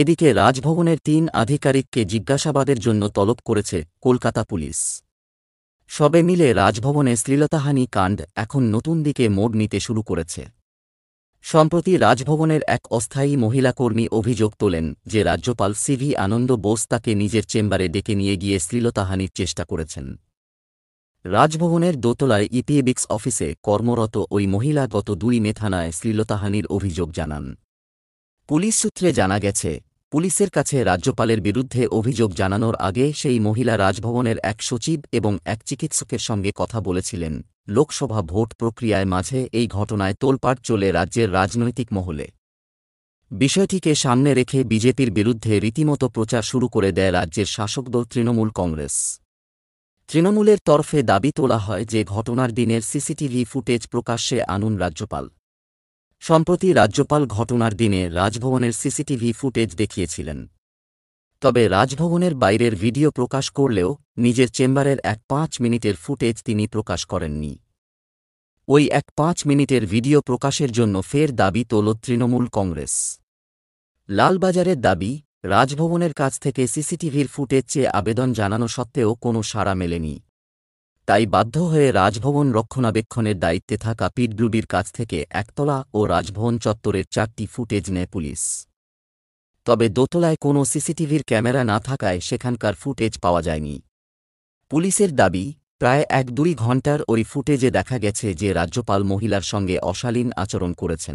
এদিকে রাজভবনের তিন আধিকারিককে জিজ্ঞাসাবাদের জন্য তলব করেছে কলকাতা পুলিশ সবে মিলে রাজভবনে শ্লীলতাহানি কাণ্ড এখন নতুন দিকে মোড় নিতে শুরু করেছে সম্প্রতি রাজভবনের এক অস্থায়ী মহিলা কর্মী অভিযোগ তোলেন যে রাজ্যপাল সিভি আনন্দ বোস তাকে নিজের চেম্বারে ডেকে নিয়ে গিয়ে শ্লীলতাহানির চেষ্টা করেছেন রাজভবনের দোতলায় ইপিএবিক্স অফিসে কর্মরত ওই মহিলা গত দুই মেথানায় শ্লীলতাহানির অভিযোগ জানান পুলিশ সূত্রে জানা গেছে পুলিশের কাছে রাজ্যপালের বিরুদ্ধে অভিযোগ জানানোর আগে সেই মহিলা রাজভবনের এক সচিব এবং এক চিকিৎসকের সঙ্গে কথা বলেছিলেন লোকসভা ভোট প্রক্রিয়ায় মাঝে এই ঘটনায় তোলপাট চলে রাজ্যের রাজনৈতিক মহলে বিষয়টিকে সামনে রেখে বিজেপির বিরুদ্ধে রীতিমতো প্রচার শুরু করে দেয় রাজ্যের শাসক দল তৃণমূল কংগ্রেস তৃণমূলের তরফে দাবি তোলা হয় যে ঘটনার দিনের সিসিটিভি ফুটেজ প্রকাশ্যে আনুন রাজ্যপাল সম্প্রতি রাজ্যপাল ঘটনার দিনে রাজভবনের সিসিটিভি ফুটেজ দেখিয়েছিলেন তবে রাজভবনের বাইরের ভিডিও প্রকাশ করলেও নিজের চেম্বারের এক পাঁচ মিনিটের ফুটেজ তিনি প্রকাশ করেননি ওই এক পাঁচ মিনিটের ভিডিও প্রকাশের জন্য ফের দাবি তোল তৃণমূল কংগ্রেস লালবাজারের দাবি রাজভবনের কাছ থেকে সিসিটিভির ফুটেজ চেয়ে আবেদন জানানো সত্ত্বেও কোনো সাড়া মেলেনি তাই বাধ্য হয়ে রাজভবন রক্ষণাবেক্ষণের দায়িত্বে থাকা পিটগ্রুবির কাছ থেকে একতলা ও রাজভবন চত্বরের চারটি ফুটেজ নেয় পুলিশ তবে দোতলায় কোনো সিসিটিভির ক্যামেরা না থাকায় সেখানকার ফুটেজ পাওয়া যায়নি পুলিশের দাবি প্রায় এক দুই ঘণ্টার ওই ফুটেজে দেখা গেছে যে রাজ্যপাল মহিলার সঙ্গে অশালীন আচরণ করেছেন